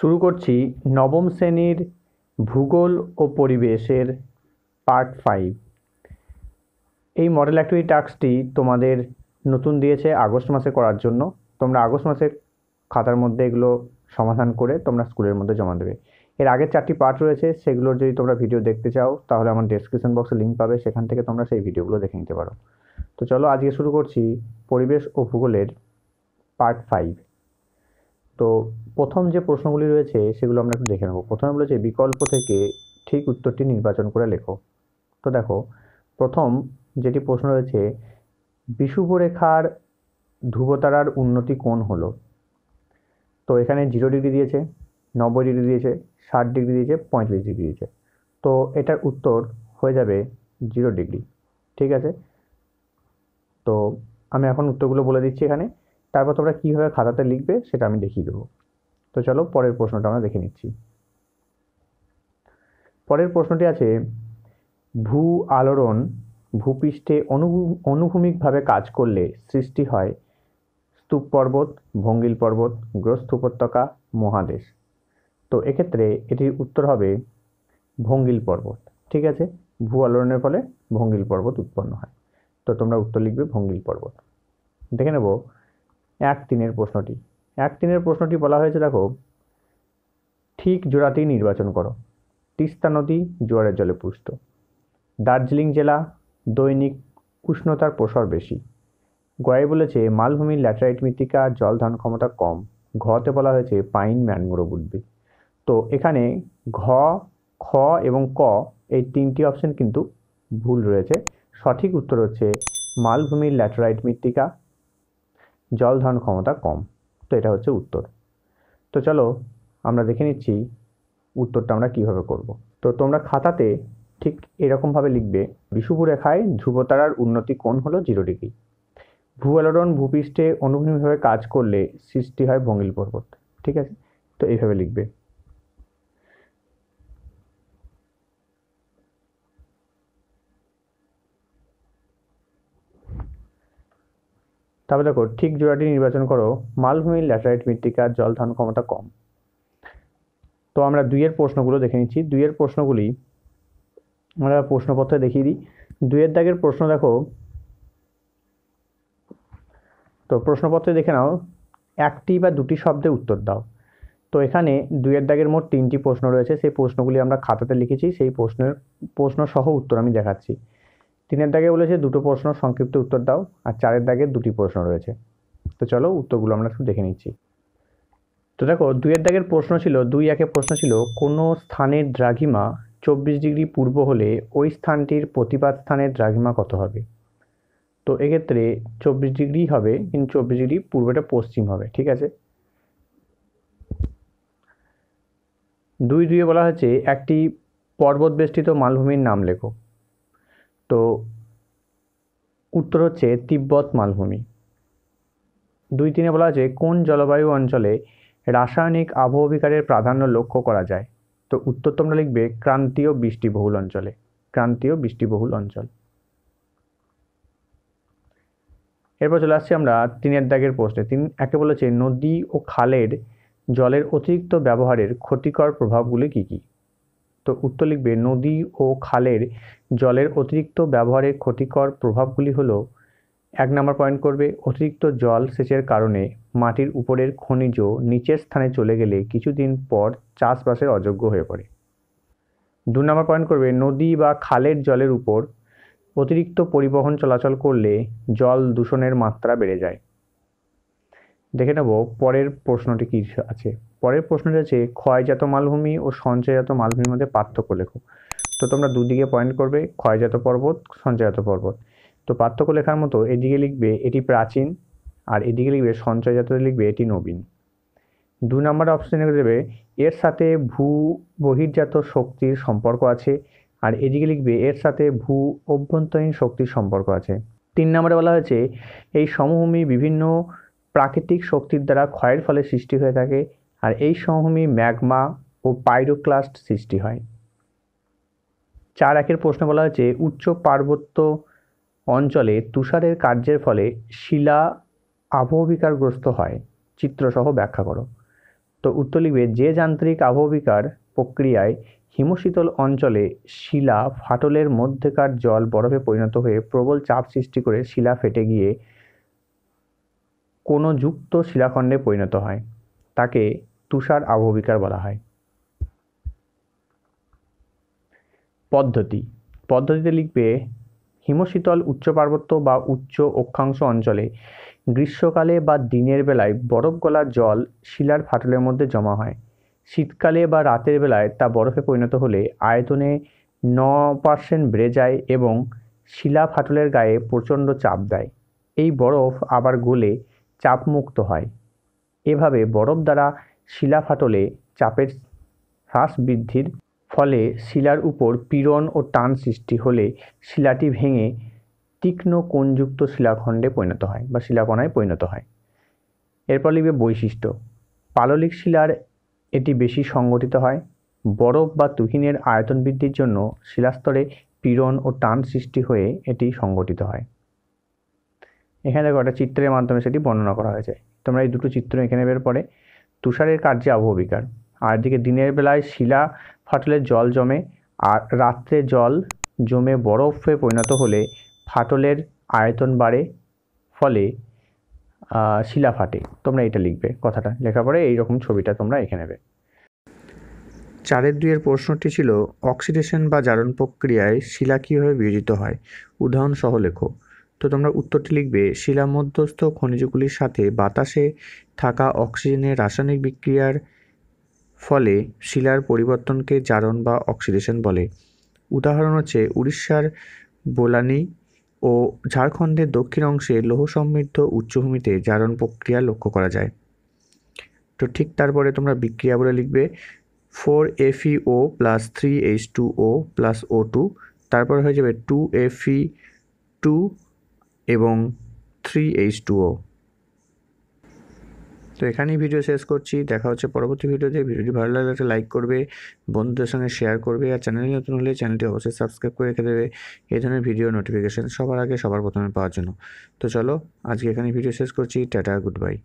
শুরু করছি নবম শ্রেণীর ভূগোল ও পরিবেশের পার্ট ফাইভ এই মডেল অ্যাক্টিভিটি টাস্কটি তোমাদের নতুন দিয়েছে আগস্ট মাসে করার জন্য তোমরা আগস্ট মাসে খাতার মধ্যে এগুলো সমাধান করে তোমরা স্কুলের মধ্যে জমা দেবে এর আগের চারটি পার্ট রয়েছে সেগুলোর যদি তোমরা ভিডিও দেখতে চাও তাহলে আমার ডেসক্রিপশন বক্সে লিঙ্ক পাবে সেখান থেকে তোমরা সেই ভিডিওগুলো দেখে নিতে পারো তো চলো আজকে শুরু করছি পরিবেশ ও ভূগোলের পার্ট ফাইভ তো প্রথম যে প্রশ্নগুলি রয়েছে সেগুলো আমরা একটু দেখে নেব প্রথমে বলেছে বিকল্প থেকে ঠিক উত্তরটি নির্বাচন করে লেখো তো দেখো প্রথম যেটি প্রশ্ন রয়েছে বিশুভরেখার ধ্রুবতারার উন্নতি কোন হলো তো এখানে জিরো ডিগ্রি দিয়েছে নব্বই ডিগ্রি দিয়েছে ষাট ডিগ্রি দিয়েছে পঁয়ত্রিশ ডিগ্রি দিয়েছে তো এটার উত্তর হয়ে যাবে জিরো ডিগ্রি ঠিক আছে তো আমি এখন উত্তরগুলো বলে দিচ্ছি এখানে তারপর তোমরা কীভাবে খাতাতে লিখবে সেটা আমি দেখিয়ে দেবো তো চলো পরের প্রশ্নটা আমরা দেখে নিচ্ছি পরের প্রশ্নটি আছে ভূ আলোড়ন ভূপৃষ্ঠে অনুভূমিকভাবে কাজ করলে সৃষ্টি হয় স্তূপ পর্বত ভঙ্গিল পর্বত গ্রস্থ উপত্যকা মহাদেশ তো এক্ষেত্রে এটির উত্তর হবে ভঙ্গিল পর্বত ঠিক আছে ভূ আলোড়নের ফলে ভঙ্গিল পর্বত উৎপন্ন হয় তো তোমরা উত্তর লিখবে ভঙ্গিল পর্বত দেখে নেব এক তিনের প্রশ্নটি এক তিনের প্রশ্নটি বলা হয়েছে দেখো ঠিক জোড়াটি নির্বাচন করো তিস্তা নদী জোয়ারের জলে পুষ্ট দার্জিলিং জেলা দৈনিক উষ্ণতার প্রসর বেশি গয়ে বলেছে মালভূমির ল্যাটেরাইট মৃত্তিকা জল ধারণ ক্ষমতা কম ঘতে বলা হয়েছে পাইন ম্যানগ্রোভ উদ্ভিদ তো এখানে ঘ খ এবং ক এই তিনটি অপশন কিন্তু ভুল রয়েছে সঠিক উত্তর হচ্ছে মালভূমির ল্যাটেরাইট মৃত্তিকা জল ধারণ ক্ষমতা কম তো এটা হচ্ছে উত্তর তো চলো আমরা দেখে নিচ্ছি উত্তরটা আমরা কীভাবে করব। তো তোমরা খাতাতে ঠিক এরকমভাবে লিখবে বিষুভ রেখায় ধ্রুবতারার উন্নতি কোণ হলো জিরো ডিগ্রি ভূগোলন ভূপৃষ্ঠে অনুভূমিভাবে কাজ করলে সৃষ্টি হয় ভঙ্গিল পর্বত ঠিক আছে তো এইভাবে লিখবে তবে দেখো ঠিক জোড়াটি নির্বাচন করো মালভূমির ল্যাটারাইট মৃত্তিকার জল ধারণ ক্ষমতা কম তো আমরা দুইয়ের প্রশ্নগুলো দেখে নিচ্ছি দুইয়ের প্রশ্নগুলি আমরা প্রশ্নপত্রে দেখিয়ে দিই দুইয়ের দাগের প্রশ্ন দেখো তো প্রশ্নপত্রে দেখে নাও একটি বা দুটি শব্দে উত্তর দাও তো এখানে দুইয়ের দাগের মোট তিনটি প্রশ্ন রয়েছে সেই প্রশ্নগুলি আমরা খাতাতে লিখেছি সেই প্রশ্নের প্রশ্ন সহ উত্তর আমি দেখাচ্ছি তিনের দাগে বলেছে দুটো প্রশ্ন সংক্ষিপ্ত উত্তর দাও আর চারের দাগে দুটি প্রশ্ন রয়েছে তো চলো উত্তরগুলো আমরা একটু দেখে নিচ্ছি তো দেখো দুইয়ের দাগের প্রশ্ন ছিল দুই একে প্রশ্ন ছিল কোনো স্থানের দ্রাঘিমা চব্বিশ ডিগ্রি পূর্ব হলে ওই স্থানটির প্রতিবাদ স্থানের দ্রাঘিমা কত হবে তো এক্ষেত্রে চব্বিশ ডিগ্রি হবে কিন্তু চব্বিশ ডিগ্রি পূর্বটা পশ্চিম হবে ঠিক আছে দুই দুইয়ে বলা হচ্ছে একটি পর্বত বেষ্টিত মালভূমির নাম লেখো তো উত্তর হচ্ছে তিব্বত মালভূমি দুই তিনে বলা আছে কোন জলবায়ু অঞ্চলে রাসায়নিক আবহবিকারের প্রাধান্য লক্ষ্য করা যায় তো উত্তর তোমরা লিখবে ক্রান্তীয় বৃষ্টিবহুল অঞ্চলে ক্রান্তীয় বৃষ্টিবহুল অঞ্চল এরপর চলে আসছি আমরা তিনের দাগের প্রশ্নে তিন একে বলেছে নদী ও খালের জলের অতিরিক্ত ব্যবহারের ক্ষতিকর প্রভাবগুলি কী কী তো উত্তর লিখবে নদী ও খালের জলের অতিরিক্ত ব্যবহারের ক্ষতিকর প্রভাবগুলি হল এক নম্বর পয়েন্ট করবে অতিরিক্ত জল সেচের কারণে মাটির উপরের খনিজ নিচের স্থানে চলে গেলে কিছুদিন পর চাষবাসের অযোগ্য হয়ে পড়ে দু নম্বর পয়েন্ট করবে নদী বা খালের জলের উপর অতিরিক্ত পরিবহন চলাচল করলে জল দূষণের মাত্রা বেড়ে যায় দেখে নেব পরের প্রশ্নটি কী আছে পরের প্রশ্নটি আছে ক্ষয়জাত মালভূমি ও সঞ্চয়জাত মালভূমির মধ্যে পার্থক্য লেখো তো তোমরা দুদিকে পয়েন্ট করবে ক্ষয়জাত পর্বত সঞ্চয়জাত পর্বত তো পার্থক্য লেখার মতো এদিকে লিখবে এটি প্রাচীন আর এদিকে লিখবে সঞ্চয়জাত লিখবে এটি নবীন দু নম্বর অপশানে দেবে এর সাথে ভূ বহির্জাত শক্তির সম্পর্ক আছে আর এদিকে লিখবে এর সাথে ভূ অভ্যন্তরীণ শক্তির সম্পর্ক আছে তিন নম্বরে বলা হয়েছে এই সমভূমি বিভিন্ন প্রাকৃতিক শক্তির দ্বারা ক্ষয়ের ফলে সৃষ্টি হয়ে থাকে আর এই সমভূমি ম্যাগমা ও পাইরোক্লাস্ট সৃষ্টি হয় চার একের প্রশ্ন বলা হয়েছে উচ্চ পার্বত্য অঞ্চলে তুষারের কার্যের ফলে শিলা আবহবিকারগ্রস্ত হয় চিত্রসহ ব্যাখ্যা করো তো উত্তর লিখবে যে যান্ত্রিক আবহবিকার প্রক্রিয়ায় হিমশীতল অঞ্চলে শিলা ফাটলের মধ্যেকার জল বরফে পরিণত হয়ে প্রবল চাপ সৃষ্টি করে শিলা ফেটে গিয়ে কোনো যুক্ত শিলাখণ্ডে পরিণত হয় তাকে তুষার আবহবিকার বলা হয় পদ্ধতি পদ্ধতিতে লিখবে হিমশীতল উচ্চ পার্বত্য বা উচ্চ অক্ষাংশ অঞ্চলে গ্রীষ্মকালে বা দিনের বেলায় বরফ গলা জল শিলার ফাটলের মধ্যে জমা হয় শীতকালে বা রাতের বেলায় তা বরফে পরিণত হলে আয়তনে ন পার্সেন্ট বেড়ে যায় এবং শিলা ফাটলের গায়ে প্রচণ্ড চাপ দেয় এই বরফ আবার গলে চাপমুক্ত হয় এভাবে বরফ দ্বারা শিলা ফাটলে চাপের হ্রাস বৃদ্ধির ফলে শিলার উপর পীড়ন ও টান সৃষ্টি হলে শিলাটি ভেঙে তীক্ষ্ণ কোণযুক্ত শিলাখণ্ডে পরিণত হয় বা শিলাকণায় পরিণত হয় এরপর লিখবে বৈশিষ্ট্য পাললিক শিলার এটি বেশি সংগঠিত হয় বরফ বা তুহিনের আয়তন বৃদ্ধির জন্য শিলাস্তরে পীড়ন ও টান সৃষ্টি হয়ে এটি সংগঠিত হয় এখানে দেখো একটা চিত্রের মাধ্যমে সেটি বর্ণনা করা হয়েছে তোমরা এই দুটো চিত্র এখানে বের পরে তুষারের কার্যে আবহবিকার আর এদিকে দিনের বেলায় শিলা ফাটলে জল জমে আর রাত্রে জল জমে বরফ হয়ে পরিণত হলে ফাটলের আয়তন বাড়ে ফলে শিলা ফাটে তোমরা এটা লিখবে কথাটা লেখা পরে এইরকম ছবিটা তোমরা এখানে নেবে চারের দুইয়ের প্রশ্নটি ছিল অক্সিডেশন বা জারণ প্রক্রিয়ায় শিলা কীভাবে বিয়োজিত হয় উদাহরণসহ লেখো তো তোমরা উত্তরটি লিখবে শিলামধ্যস্থ খনিজগুলির সাথে বাতাসে থাকা অক্সিজেনের রাসায়নিক বিক্রিয়ার ফলে শিলার পরিবর্তনকে জারণ বা অক্সিডেশন বলে উদাহরণ হচ্ছে উড়িষ্যার বোলানি ও ঝাড়খণ্ডের দক্ষিণ অংশে লৌহ সমৃদ্ধ উচ্চভূমিতে জারণ প্রক্রিয়া লক্ষ্য করা যায় তো ঠিক তারপরে তোমরা বিক্রিয়া বলে লিখবে four F E O plus three H two O plus O two তারপরে হয়ে যাবে টু এফি টু এবং থ্রি এইচ টুও তো এখানেই ভিডিও শেষ করছি দেখা হচ্ছে পরবর্তী ভিডিওতে ভিডিওটি ভালো লাগলে একটা লাইক করবে বন্ধুদের সঙ্গে শেয়ার করবে আর চ্যানেলে নতুন হলে চ্যানেলটি অবশ্যই সাবস্ক্রাইব করে রেখে দেবে এই ধরনের ভিডিও নোটিফিকেশান সবার আগে সবার প্রথমে পাওয়ার জন্য তো চলো আজকে এখানে ভিডিও শেষ করছি টাটা গুড বাই